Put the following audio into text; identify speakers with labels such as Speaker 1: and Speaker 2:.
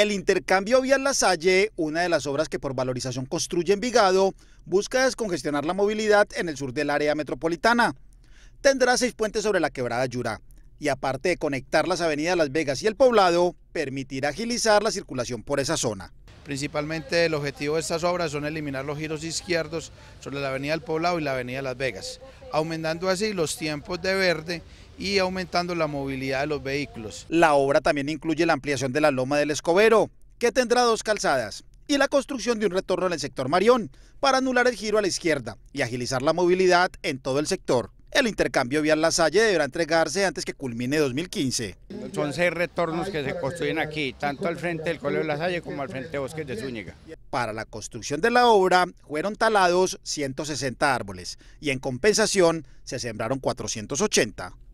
Speaker 1: El intercambio La Salle, una de las obras que por valorización construye Envigado, busca descongestionar la movilidad en el sur del área metropolitana. Tendrá seis puentes sobre la quebrada Yura y aparte de conectar las avenidas Las Vegas y El Poblado, permitirá agilizar la circulación por esa zona.
Speaker 2: Principalmente el objetivo de estas obras son eliminar los giros izquierdos sobre la avenida del Poblado y la avenida Las Vegas, aumentando así los tiempos de verde y aumentando la movilidad de los vehículos. La obra también incluye la ampliación de la Loma
Speaker 1: del Escobero, que tendrá dos calzadas, y la construcción de un retorno en el sector Marión para anular el giro a la izquierda y agilizar la movilidad en todo el sector. El intercambio vial La Salle deberá entregarse antes que culmine 2015.
Speaker 3: Son seis retornos que se construyen aquí, tanto al frente del Colegio de La Salle como al frente de Bosques de Zúñiga. Para la construcción de la obra fueron
Speaker 1: talados 160 árboles y en compensación se sembraron 480.